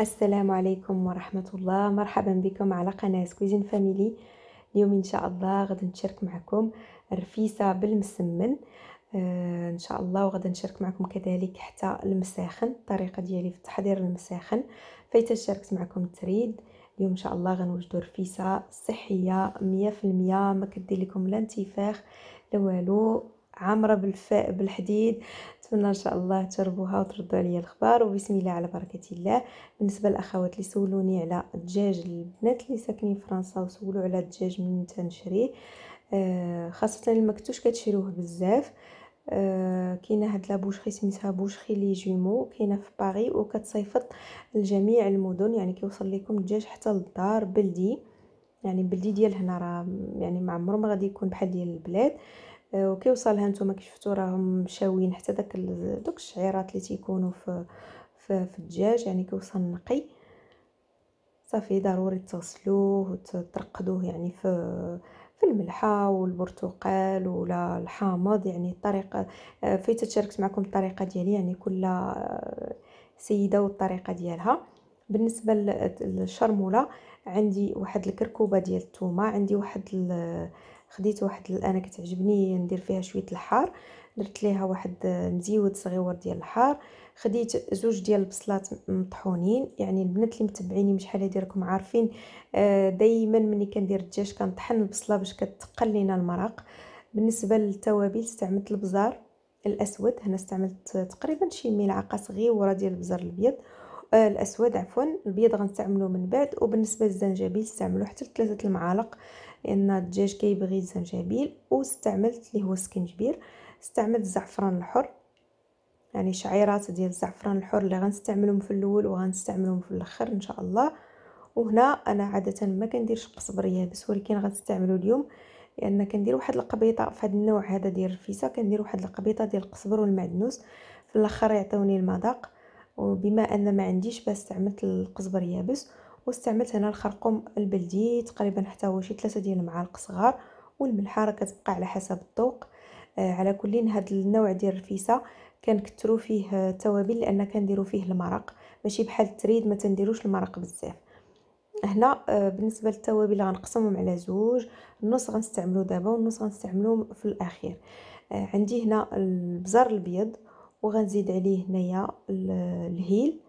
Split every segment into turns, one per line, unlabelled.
السلام عليكم ورحمة الله مرحبا بكم على قناة كويزين فاميلي اليوم إن شاء الله غادي نشارك معكم رفيسة بالمسمن آه إن شاء الله وغادي نشارك معكم كذلك حتى المساخن الطريقة ديالي في تحضير المساخن فايت شاركت معكم تريد اليوم إن شاء الله غنوجدو رفيسة صحية مية في المية ما كدير لكم لا انتفاخ لا والو عامره بالف... بالحديد نتمنى ان شاء الله تجربوها وتردوا عليا الخبار وبسم الله على بركه الله بالنسبه للاخوات اللي سولوني على الدجاج البنات اللي ساكنين في فرنسا وسولوا على الدجاج من تنشريه آه خاصه المكتوش كتشروه بزاف آه كاينه هاد لابوشخي سميتها بوشخي لي جيمو كاينه في باغي وكتصيفط لجميع المدن يعني كيوصل لكم الدجاج حتى للدار بلدي يعني بلدي ديال هنا راه يعني ما عمره ما غادي يكون بحال ديال البلاد آه وكيوصلها نتوما كي شفتوا راهم مشاوين حتى داك دوك الشعيرات اللي تيكونوا في في, في الدجاج يعني كيوصل نقي صافي ضروري تغسلوه وترقدوه يعني في في الملحه والبرتقال ولا الحامض يعني الطريقه آه، فايت تشاركت معكم الطريقه ديالي يعني كل آه، سيده والطريقه ديالها بالنسبه للشرموله عندي واحد الكركوبه ديال الثومه عندي واحد خديت واحد انا كتعجبني ندير فيها شويه الحار درت ليها واحد آه، مزيود صغيور ديال الحار خديت زوج ديال البصلات مطحونين يعني البنات اللي متبعيني شحال حالة راكم عارفين آه، دائما ملي كندير الدجاج كنطحن البصله باش كتقل لينا المراق بالنسبه للتوابل استعملت البزار الاسود هنا استعملت تقريبا شي ملعقه صغيره ديال البزار الابيض آه، الاسود عفوا البيض غنستعملوه من بعد وبالنسبه للزنجبيل استعملوا حتى ثلاثه المعالق لان الدجاج كيبغي الزنجبيل واستعملت اللي هو سكنجبير استعملت الزعفران الحر يعني شعيرات ديال الزعفران الحر اللي غنستعملهم في الاول وغنستعملهم في الاخر ان شاء الله وهنا انا عاده ما كنديرش قصبر يابس ولكن غنستعملو اليوم لان كندير واحد القبيطه في هذا النوع هذا ديال الرفيسه كندير واحد القبيطه ديال القزبر والمعدنوس في الاخر يعطيوني المذاق وبما ان ما عنديش بس استعملت القزبر يابس واستعملت هنا الخرقوم البلدي تقريبا حتى هو شي 3 ديال المعالق صغار والملحه راه كتبقى على حسب الذوق آه على كل هذا النوع ديال الرفيسه كنكثروا فيه آه، التوابل لان كنديروا فيه المرق ماشي بحال التريد ما تنديروش المرق بزاف هنا آه، بالنسبه للتوابل غنقسمهم على زوج النص غنستعملو دابا والنص غنستعملو في الاخير آه، عندي هنا البزار الابيض وغنزيد عليه هنايا الهيل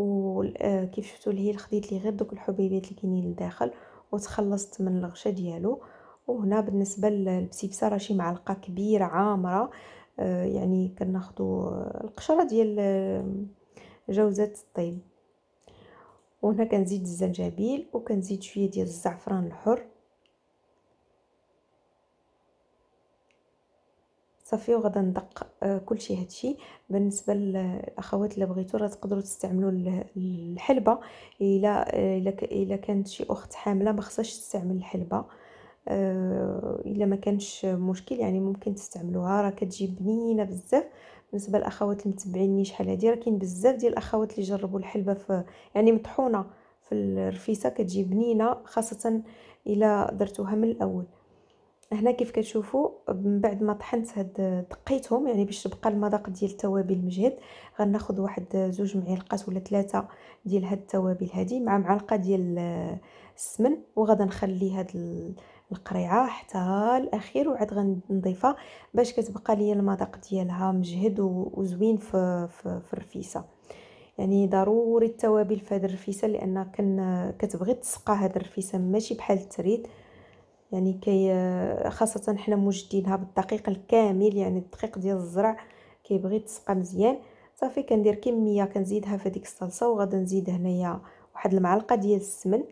وكيف آه، شفتوا الهيل خديت لي غير دوك الحبيبات اللي كاينين لداخل وتخلصت من الغشا ديالو وهنا بالنسبه للبسبسه راه شي معلقه كبيره عامره آه يعني كناخذوا القشره ديال آه، جوزه الطيب وهنا كنزيد الزنجبيل وكنزيد شويه ديال الزعفران الحر صافي وغادا ندق آه، كلشي هادشي بالنسبه للاخوات اللي بغيتو راه تقدروا تستعملوا الحلبه الا آه، الا كانت شي اخت حامله ما خصهاش تستعمل الحلبه آه، الا ما كانش مشكل يعني ممكن تستعملوها راه كتجي بنينه بزاف بالنسبه للاخوات اللي شحال هادي راه كاين بزاف ديال الاخوات اللي جربوا الحلبه في يعني مطحونه في الرفيسه كتجي بنينه خاصه الا درتوها من الاول هنا كيف كتشوفوا من بعد ما طحنت هاد دقيتهم يعني باش تبقى المذاق ديال التوابل مجهد غناخذ واحد زوج معلقات ولا ثلاثه ديال هاد التوابل هادي مع معلقه ديال السمن وغادي نخلي هاد القريعه حتى الاخير وعاد غنضيفها باش كتبقى ليا المذاق ديالها مجهد وزوين في في, في الرفيسه يعني ضروري التوابل في هاد الرفيسه لان كن كتبغي تسقى هاد الرفيسه ماشي بحال التريد يعني كي آه، خاصه حنا موجدينها بالدقيق الكامل يعني الدقيق ديال الزرع كيبغي تسقى مزيان صافي كندير كميه كنزيدها في هديك الصلصه وغادي نزيد هنايا واحد المعلقه ديال السمن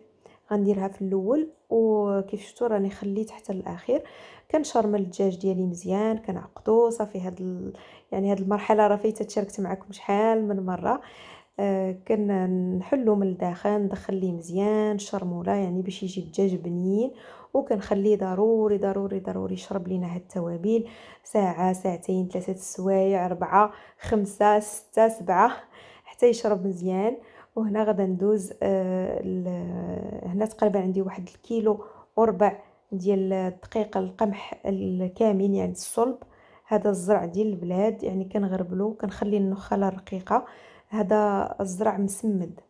غنديرها في الاول وكيف شتو راني خليت حتى الاخير كنشرمل الدجاج ديالي مزيان كنعقدو صافي هاد ال... يعني هاد المرحله راه فايته تشاركت معاكم شحال من مره آه كنحلو من الداخل ندخل ليه مزيان شرموله يعني باش يجي الدجاج بنين وكنخليه ضروري ضروري ضروري يشرب لينا هاد التوابل ساعه ساعتين ثلاثه السوايع أربعة خمسة ستة سبعة حتى يشرب مزيان وهنا غدا ندوز آه هنا تقريبا عندي واحد الكيلو وربع ديال الدقيق القمح الكامل يعني الصلب هذا الزرع ديال البلاد يعني كنغربلو كنخلي النخاله رقيقه هذا الزرع مسمد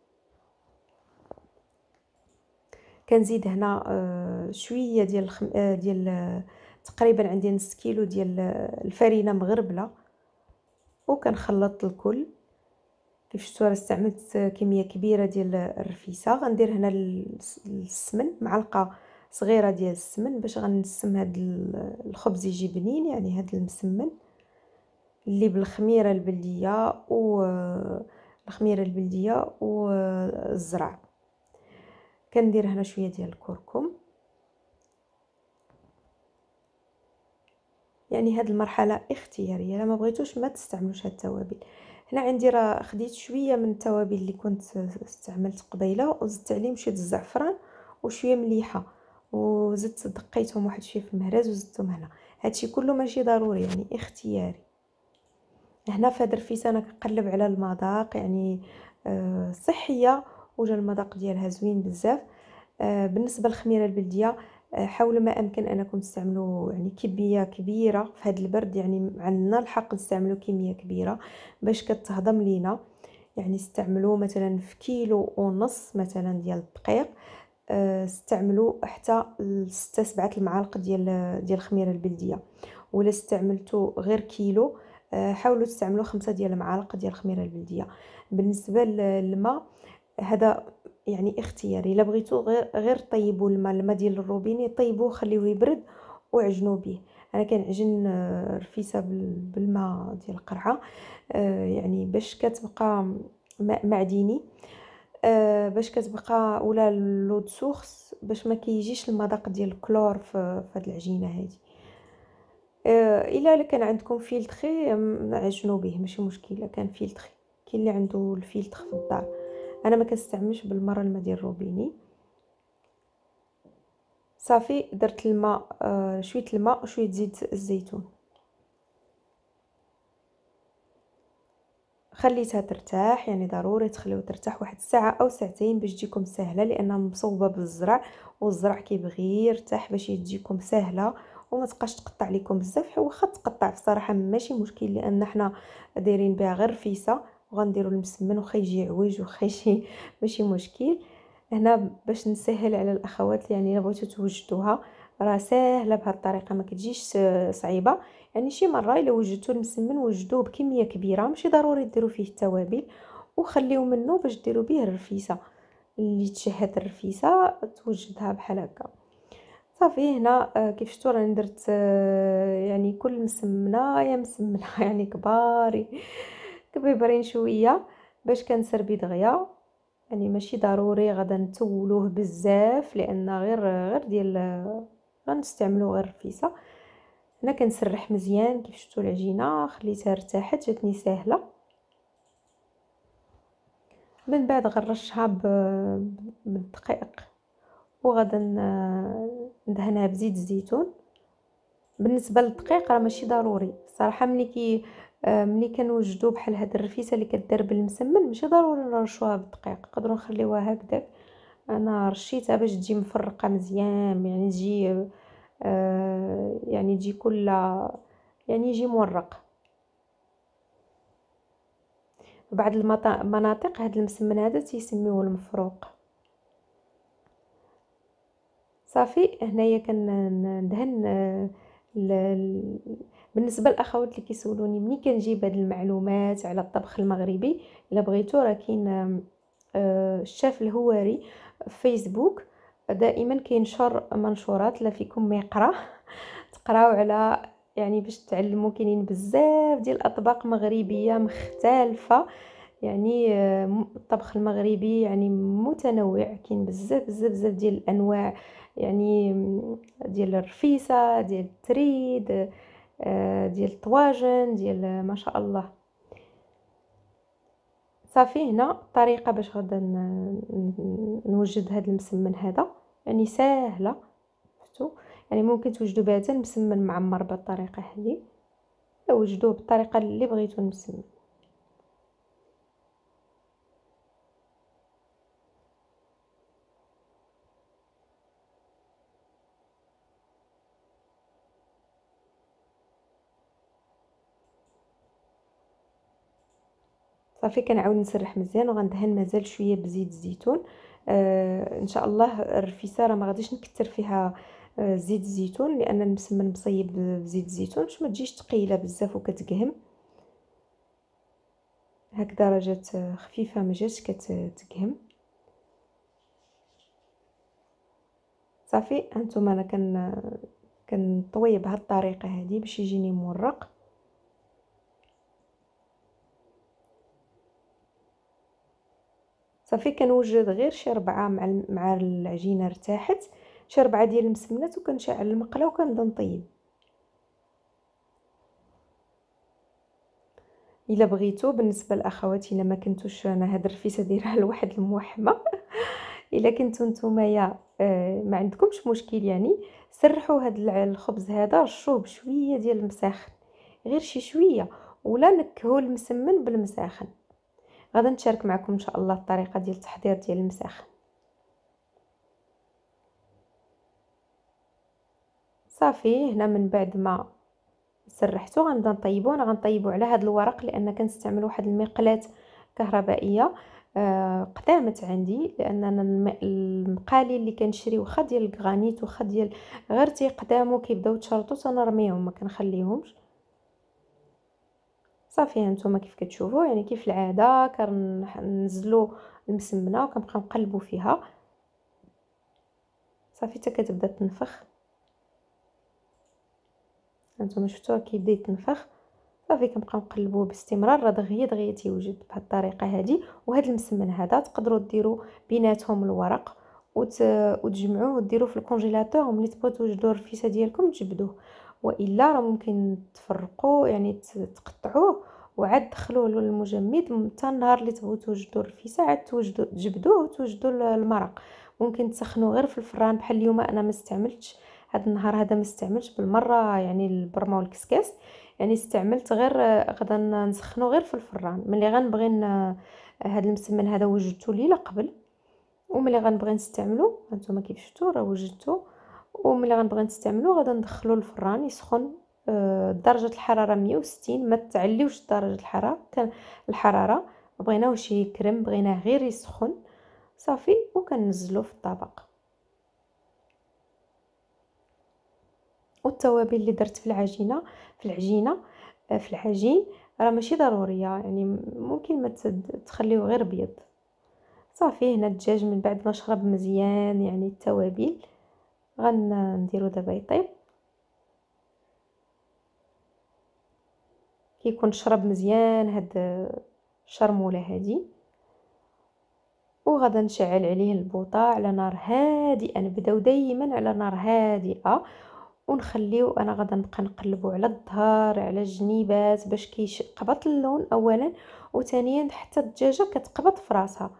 كنزيد هنا آه، شويه ديال الخم... آه، ديال آه، تقريبا عندي نص كيلو ديال الفرينه مغربله وكنخلط الكل كيف شفتوا راه استعملت كميه كبيره ديال الرفيسه غندير هنا السمن معلقه صغيره ديال السمن باش غنسم هاد الخبز يجي بنين يعني هاد المسمن اللي بالخميره البلديه و الخميره البلديه والزرع كندير هنا شويه ديال الكركم يعني هاد المرحله اختياريه الا بغيتوش ما تستعملوش هاد التوابل هنا عندي راه خديت شويه من التوابل اللي كنت استعملت قبيله وزدت عليهم شويه الزعفران وشويه مليحه وزدت دقيتهم واحد شويه في المهرز وزدتهم هنا هادشي كله ماشي ضروري يعني اختياري هنا فهاد الرفيسه انا كنقلب على المذاق يعني آه، صحيه وجا المذاق ديالها زوين بزاف آه، بالنسبه للخميره البلديه آه، حاولوا ما امكن انكم تستعملوا يعني كميه كبيره في هذا البرد يعني عندنا الحق نستعملوا كميه كبيره باش كتهضم لينا يعني استعملوا مثلا في كيلو ونص مثلا ديال الدقيق آه، استعملوا حتى 6 7 المعالق ديال ديال الخميره البلديه ولا استعملتوا غير كيلو حاولوا تستعملوا خمسة ديال المعالق ديال الخميره البلديه بالنسبه للماء هذا يعني اختياري الا بغيتو غير غير طيبوا الماء الماء ديال الروبيني طيبوه خليوه يبرد وعجنوا به انا كنعجن الرفيسه آه، بالماء ديال القرعه آه، يعني باش كتبقى ماء معدني آه، باش كتبقى ولا لو سورس باش ما كيجيش المذاق ديال الكلور في هاد العجينه هادي الا كان عندكم فيلتري عجنوا به ماشي مشكله كان فيلتري كاين اللي عنده الفيلتر في الدار انا ما كنستعملش بالمره الماء ديال الروبيني صافي درت الماء آه، شويه الماء وشويه زيت الزيتون خليتها ترتاح يعني ضروري تخليوها ترتاح واحد الساعه او ساعتين باش تجيكم سهله لانها مصوبه بالزرع والزرع كيبغي يرتاح باش تجيكم سهله وما تبقاش تقطع لكم بزاف واخا تقطع بصراحه ماشي مشكل لان حنا دايرين بها غير رفيسه وغنديروا المسمن وخا يجي عويج وخا يجي ماشي مشكل هنا باش نسهل على الاخوات يعني الا بغيتو توجدوها راه ساهله بهاد الطريقه ما كتجيش صعيبه يعني شي مره الا وجدتو المسمن وجدوه بكميه كبيره ماشي ضروري ديروا فيه التوابل وخليو منه باش ديروا به الرفيسه اللي تشهد الرفيسه توجدها بحال هكا صافي هنا آه، كيف شفتوا راني درت آه، يعني كل مسمنه يا مسمنه يعني كباري كبيبرين شويه باش كنسر دغيا يعني ماشي ضروري غدا نتولوه بزاف لان غير غير ديال غنستعملو غير رفيسه هنا كنسرح مزيان كيف شفتوا العجينه خليتها ارتاحت جاتني ساهله من بعد غرشها بالدقيق وغدا ندهنها بزيت الزيتون بالنسبه للدقيق راه ماشي ضروري الصراحه ملي كي ملي كنوجدو بحال هاد الرفيسه اللي كدير بالمسمن ماشي ضروري نرشوها بالدقيق نقدروا نخليوها هكذاك انا رشيتها باش تجي مفرقه مزيان يعني تجي آه يعني تجي كل يعني يجي مورق بعد المناطق هاد المسمن هذا تيسميوه المفروق صافي هنايا كندهن آه، بالنسبه للاخوات اللي كيسولوني ملي كنجيب هاد المعلومات على الطبخ المغربي الا بغيتو راه كاين آه، الشاف الهواري في فيسبوك دائما كينشر منشورات لا فيكم ما يقرا تقراو على يعني باش تعلموا كاينين بزاف ديال الاطباق مغربيه مختلفه يعني آه، الطبخ المغربي يعني متنوع كاين بزاف بزاف بزاف ديال الانواع يعني ديال الرفيسه ديال التريد آه، ديال الطواجن ديال آه، ما شاء الله صافي هنا الطريقه باش غدا نوجد هذا المسمن هذا يعني ساهله شفتوا يعني ممكن توجدوا بهذا المسمن معمر بالطريقه هذه وجدوه بالطريقه اللي بغيتو المسمن صافي كنعاود نسرح مزيان وغندهن مازال شويه بزيت الزيتون آه ان شاء الله الرفيسه راه ما غاديش نكثر فيها آه زيت الزيتون لان المسمن مصيب بزيت الزيتون باش ما تجيش ثقيله بزاف وكتقهم هاك راه جات خفيفه ما جاتش كتقهم صافي هانتوما انا كن كنطوي بهاد الطريقه هذه باش يجيني مورق صافي كنوجد غير شي ربعه مع مع العجينه ارتاحت شي ربعه ديال المسمنات وكنشعل المقله وكنبدا نطيب الا بغيتو بالنسبه للاخوات الا ما كنتوش انا هاد الرفيسه دايرها لواحد الموحمه الا كنتو نتومايا آه، ما عندكمش مشكل يعني سرحوا هاد الخبز هذا رشوه بشويه ديال المساخن غير شي شويه ولا نكهو المسمن بالمساخن غادي نشارك معكم ان شاء الله الطريقه ديال التحضير ديال المساخ صافي هنا من بعد ما سرحته غنبدا نطيبو انا غنطيبو على هذا الورق لان كنستعمل واحد المقلاه كهربائيه آه قدامت عندي لان انا المقالي اللي كنشري واخا ديال الكرانيت واخا ديال غير تيقدامو كيبداو تشرطو تنرميهم ما كنخليهمش صافي هانتوما كيف كتشوفوا يعني كيف العاده كننزلوا المسمنه وكنبقاو نقلبوا فيها صافي حتى كتبدا تنفخ هانتوما شفتوها كيبدا يتنفخ صافي كنبقاو نقلبوه باستمرار راه دغيا دغيا تيوجد بهاد الطريقه هادي وهاد المسمن هذا تقدروا ديروا بيناتهم الورق وتجمعوه وديروه في الكونجيلاتور وملي تبغيو توجدوا الرفيسه ديالكم تجبدوه والا راه ممكن تفرقوا يعني تقطعوه وعاد دخلوه للمجمد حتى النهار اللي تبغوا توجدوا الرفيسه عاد توجدوا تجبدوه وتوجدوا المرق ممكن تسخنوا غير في الفران بحال اليوم انا ما استعملتش هذا النهار هذا ما استعملتش بالمره يعني البرمه والكسكاس يعني استعملت غير غدا نسخنو غير في الفران ملي غنبغي هذا المسمن هذا وجدته ليله قبل وملي غنبغي نستعملو هانتوما كيف شفتوا راه وجدته وملي غنبغي نستعملو غادي ندخلو الفران يسخن آه، درجه الحراره 160 ما تعليوش درجه الحراره كان الحراره بغيناهوش يكرم بغيناه غير يسخن صافي وكنزلو في الطبق والتوابل اللي درت في العجينه في العجينه آه، في العجين راه ماشي ضروريه يعني ممكن ما تخليه غير بيض صافي هنا الدجاج من بعد ما شرب مزيان يعني التوابل غنديرو دابا يطيب كيكون شرب مزيان هاد الشرموله هادي وغادا نشعل عليه البوطه على نار هادئه نبداو دائما على نار هادئه ونخليو انا غادا نبقى نقلبو على الظهر على الجنيبات باش كيقبط اللون اولا وثانيا حتى الدجاجه كتقبط في راسها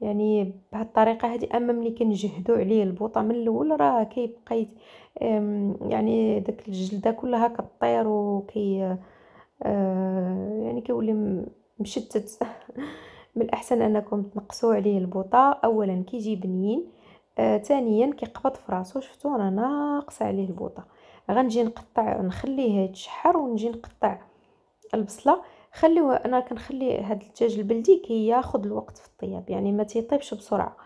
يعني الطريقه هذه اما ملي كنجهدوا عليه البوطه من الاول راه كيبقى يعني داك الجلده كلها كطير وكي آه يعني كيولي مشتت من الاحسن انكم تنقصوا عليه البوطه اولا كيجي بنين آه، ثانيا آه كيقبض في راسو شفتوا انا ناقصه عليه البوطه غنجي نقطع نخليه يتشحر ونجي نقطع البصله خليوه انا كنخلي هاد الدجاج البلدي كياخد كي الوقت في الطياب يعني ما تيطيبش بسرعه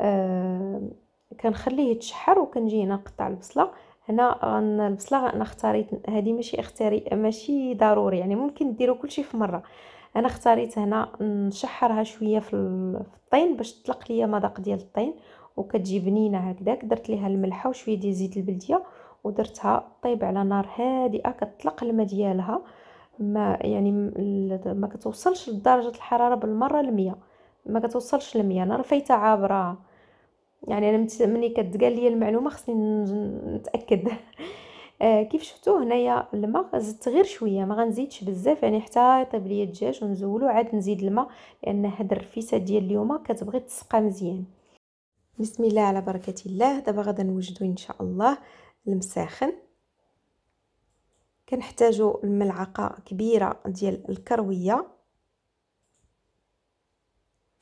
آه كنخليه يتشحر وكنجي هنا نقطع البصله هنا غن البصله انا اختاريت هذه ماشي اختاري ماشي ضروري يعني ممكن ديروا كلشي في مره انا اختاريت هنا نشحرها شويه في الطين باش تطلق ليا مذاق ديال الطين وكتجي بنينه هكذاك درت ليها الملحه وشويه ديال زيت البلديه ودرتها طيب على نار هادئه كتطلق الماء ديالها آه ما يعني ما كتوصلش لدرجه الحراره بالمره المية ما كتوصلش المية انا رفيتها عابره يعني انا ملي كتقال لي المعلومه خصني نتاكد آه كيف شفتوا هنايا الماء زدت غير شويه ما غنزيدش بزاف يعني حتى يطيب ليا الدجاج ونزولو عاد نزيد الماء لان هاد الرفيسه ديال اليوم كتبغي تسقى مزيان بسم الله على بركه الله دابا غادي نوجدو ان شاء الله المساخن كنحتاجو الملعقه كبيره ديال الكرويه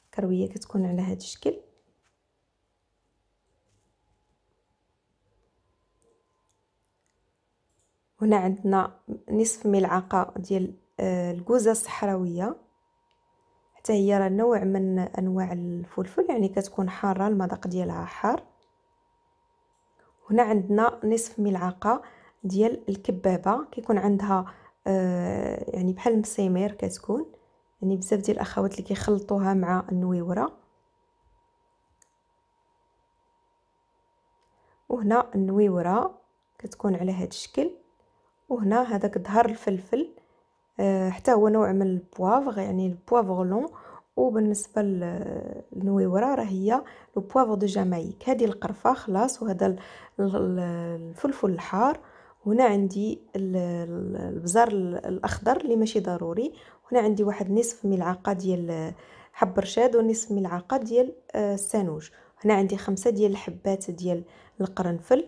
الكرويه كتكون على هذا الشكل هنا عندنا نصف ملعقه ديال آه، الكوزه الصحراويه حتى هي راه نوع من انواع الفلفل يعني كتكون حاره المذاق ديالها حار هنا عندنا نصف ملعقه ديال الكبابه كيكون عندها آه يعني بحال المسيمير كتكون يعني بزاف ديال الاخوات اللي كيخلطوها مع النويوره وهنا النويوره كتكون على هذا الشكل وهنا هذاك ظهر الفلفل آه حتى هو نوع من البوافغ يعني البوافغ لون وبالنسبه للنويوره راه هي لو بوافغ دو جامايك هذه القرفه خلاص وهذا الفلفل الحار هنا عندي البزار الاخضر اللي ماشي ضروري هنا عندي واحد نصف ملعقه ديال حب رشاد ونصف ملعقه ديال آه، السانوج هنا عندي خمسة ديال الحبات ديال القرنفل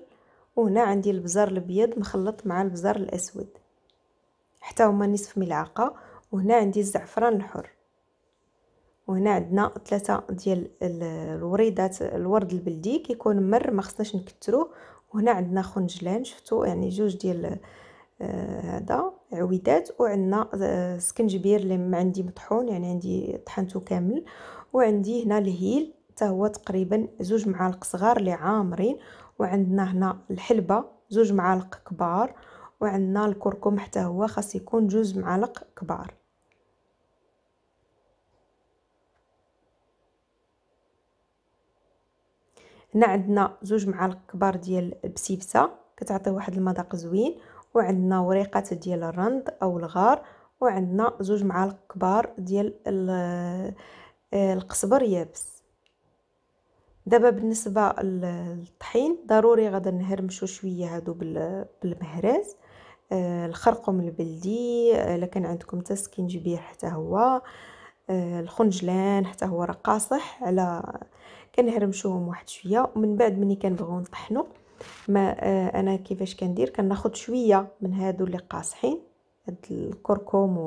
وهنا عندي البزار الابيض مخلط مع البزار الاسود حتى هما نصف ملعقه وهنا عندي الزعفران الحر وهنا عندنا ثلاثة ديال الوريدات الورد البلدي كيكون مر ما خصناش نكتروه وهنا عندنا خنجلان شفتوا يعني جوج ديال آه، هذا عويدات وعندنا آه، سكنجبير اللي عندي مطحون يعني عندي طحنته كامل وعندي هنا الهيل حتى هو تقريبا زوج معالق صغار اللي عامرين وعندنا هنا الحلبه زوج معالق كبار وعندنا الكركم حتى هو خاص يكون جوج معالق كبار هنا عندنا زوج معالق كبار ديال البسيفسه كتعطي واحد المذاق زوين وعندنا وريقات ديال الرند او الغار وعندنا زوج معالق كبار ديال آه، القصبر يابس دابا بالنسبه للطحين ضروري غادي نهرمشو شويه هادو بالمهراز آه، الخرقوم البلدي آه، الا كان عندكم حتى سكينجبير حتى هو الخنجلان حتى هو راه قاصح على كنهرمشوهم واحد شويه ومن بعد ملي كنبغيو نطحنو ما آه، انا كيفاش كندير كناخد شويه من هادو اللي قاصحين هاد الكركم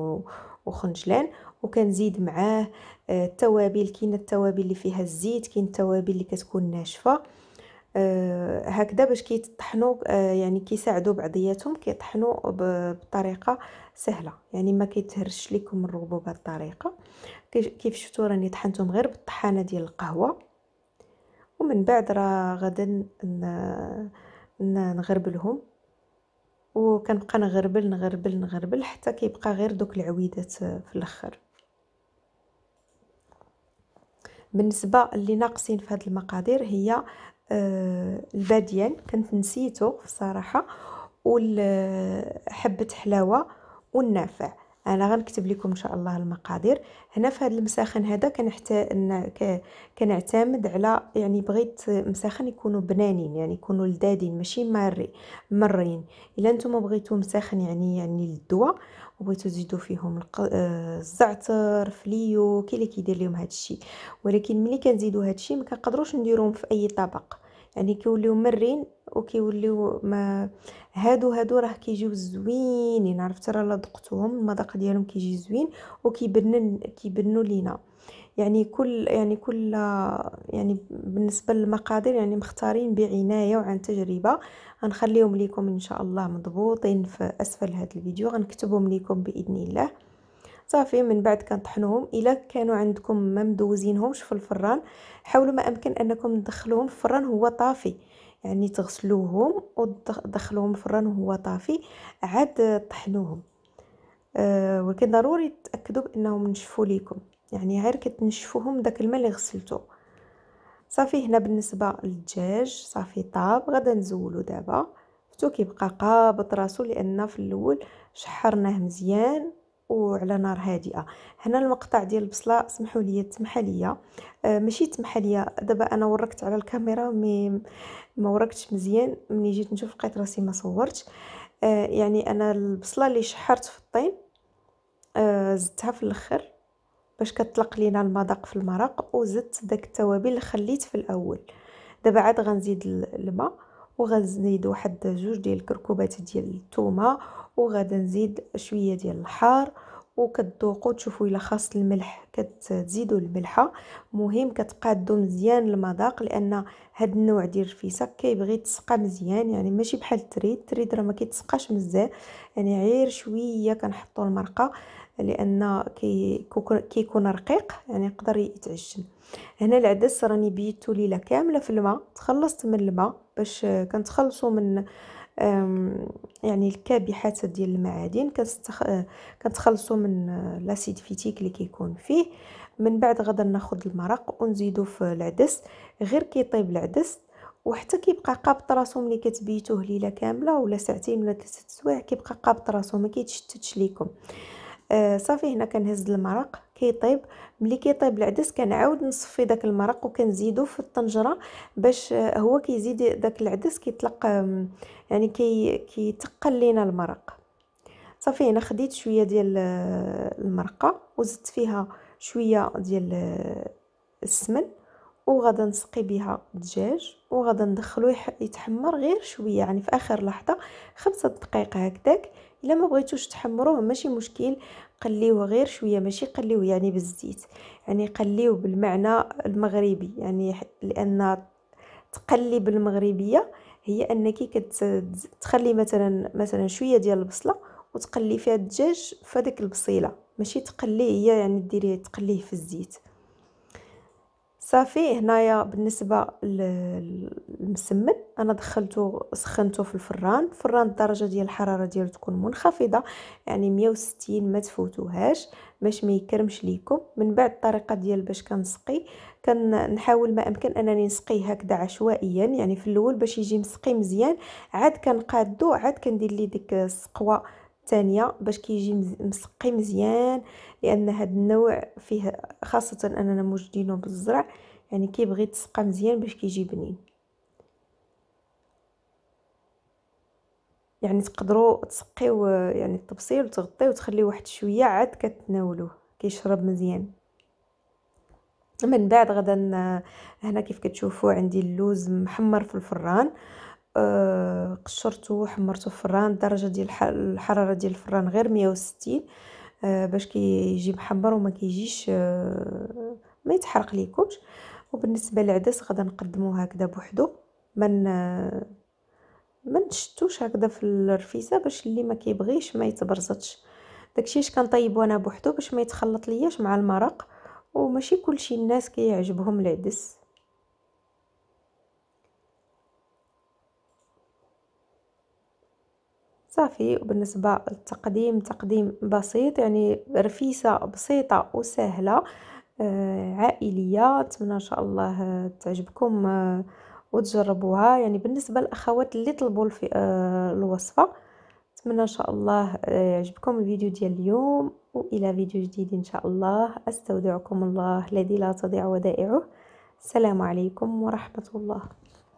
وخنجلان وكنزيد معاه آه، التوابل كاين التوابل اللي فيها الزيت كاين التوابل اللي كتكون ناشفه أه هكذا باش كيطحنوا أه يعني كيساعدوا بعضياتهم كيطحنوا بطريقه سهله يعني ما كيتهرش لكم الرغبه بهذه الطريقه كيف شفتوا راني طحنتهم غير بالطحانه ديال القهوه ومن بعد راه غدا نغربلهم وكنبقى نغربل نغربل نغربل حتى كيبقى غير دوك العويدات آه، في الاخر بالنسبه اللي ناقصين في هذه المقادير هي آه، الباديان كنت نسيته بصراحه وحبه حلاوه والنافع انا غنكتب لكم ان شاء الله المقادير هنا في هذا المساخن هذا كنحتاج كنعتمد على يعني بغيت مساخن يكونوا بنانين يعني يكونوا لدادين ماشي ماري مرين الا نتوما بغيتو مساخن يعني يعني للدواء وبغيتو تزيدوا فيهم آه، الزعتر فليو كي اللي كيدير لهم هذا الشيء ولكن ملي كنزيدوا هذا الشيء ما كنقدروش نديروهم في اي طبق يعني كيوليو مرين وكيوليو ما هادو هادو راه كيجيو زوينين عرفت راه لا ذقتهم المذاق ديالهم كيجي زوين وكيبنن كيبنوا لينا يعني كل يعني كل يعني بالنسبه للمقادير يعني مختارين بعنايه وعن تجربه غنخليهم ليكم ان شاء الله مضبوطين في اسفل هذا الفيديو غنكتبهم ليكم باذن الله صافي من بعد كنطحنوهم الا كانوا عندكم ما مدوزينهمش في الفران حاولوا ما امكن انكم تدخلوهم في الفران هو طافي يعني تغسلوهم ودخلوهم الفران وهو طافي عاد طحنوهم أه ولكن ضروري تاكدوا بانهم نشفوا ليكم يعني غير كتنشفوهم داك الماء اللي غسلتو صافي هنا بالنسبه للدجاج صافي طاب غدا نزولو دابا شفتو كيبقى قابط راسو لان في الاول شحرناه مزيان وعلى نار هادئه هنا المقطع ديال البصله سمحوا لي تمحى ليا آه، ماشي تمحى ليا دابا انا وركت على الكاميرا مي ما وركتش مزيان ملي جيت نشوف لقيت راسي ما صورتش آه، يعني انا البصله اللي شحرت في الطين آه، زدتها في الاخر باش كتطلق لينا المذاق في المرق وزدت داك التوابل اللي خليت في الاول دابا عاد غنزيد الماء وغنزيد واحد جوج ديال الكركوبات ديال الثومه وغادا نزيد شويه ديال الحار وكتذوقوا تشوفوا الا خاص الملح كتزيدوا الملحه مهم كتقادوا مزيان المذاق لان هاد النوع ديال الرفيسه كيبغي تسقى مزيان يعني ماشي بحال التريد التريد راه ما كيتسقاش مزيان يعني غير شويه كنحطوا المرقه لان كيكون رقيق يعني يقدر يتعجن هنا العدس راني بيتو ليله كامله في الماء تخلصت من الماء باش كنتخلصوا من يعني الكابحات ديال المعادن كنستخ... كنتخلصوا من لاسيد فيتيك اللي كيكون فيه من بعد غدا ناخذ المرق ونزيدو في العدس غير كيطيب العدس وحتى كيبقى قابط راسو ملي كتبيتوه ليله كامله ولا ساعتين ولا ثلاثه سوايع كيبقى قابط راسو ما كيتشتتش ليكم آه صافي هنا كنهز المرق كيطيب ملي كيطيب العدس كنعاود نصفي داك المرق وكنزيدو في الطنجره باش هو كيزيد داك العدس كيطلق يعني كي كيتقل لينا المرق صافي هنا خديت شويه ديال المرقه وزدت فيها شويه ديال السمن وغدا نسقي بها الدجاج وغدا ندخلو يتحمر غير شويه يعني في اخر لحظه خمسة دقائق هكذاك الا ما بغيتوش تحمروه ماشي مشكل قليوه غير شويه ماشي قليوه يعني بالزيت يعني قليوه بالمعنى المغربي يعني لان تقلي بالمغربيه هي انك تخلي مثلا مثلا شويه ديال البصله وتقلي فيها الدجاج فداك البصيله ماشي تقليه هي يعني ديريه تقليه في الزيت صافي هنايا بالنسبه للمسمن انا دخلته سخنته في الفران الفران الدرجه ديال الحراره ديالو تكون منخفضه يعني 160 ما تفوتوهاش باش ما يكرمش ليكم من بعد الطريقه ديال باش كنسقي كنحاول ما امكن انني نسقي هكذا عشوائيا يعني في الاول باش يجي مسقي مزيان عاد كنقادو عاد كندير ليه ديك السقوه الثانيه باش كيجي مسقي مزيان لان هذا النوع فيه خاصه اننا موجدينه بالزرع يعني كيبغي تسقى مزيان باش كيجي بنين يعني تقدروا تسقيو يعني التبصيل وتغطيه وتخليه واحد شويه عاد كتناولوه كيشرب مزيان من بعد غدا هنا كيف كتشوفوا عندي اللوز محمر في الفران آه، قشرته وحمرته في الفران درجه ديال الحراره ديال الفران غير 160 آه، باش كيجي محمر وما كيجيش آه، ما يتحرق ليكمش وبالنسبه للعدس غادي نقدموه هكذا بوحدو من ما نشتوش هكذا في الرفيسه باش اللي ما كيبغيش ما يتبرزطش داكشي اش كنطيبو انا بوحدو باش ما يتخلط لياش مع المرق وماشي كلشي الناس كيعجبهم العدس صافي وبالنسبة للتقديم تقديم بسيط يعني رفيسة بسيطة وسهلة آه، عائلية نتمنى ان شاء الله تعجبكم آه، وتجربوها يعني بالنسبة للاخوات اللي طلبوا آه، الوصفة نتمنى ان شاء الله يعجبكم الفيديو ديال اليوم والى فيديو جديد ان شاء الله استودعكم الله الذي لا تضيع ودائعه السلام عليكم ورحمة الله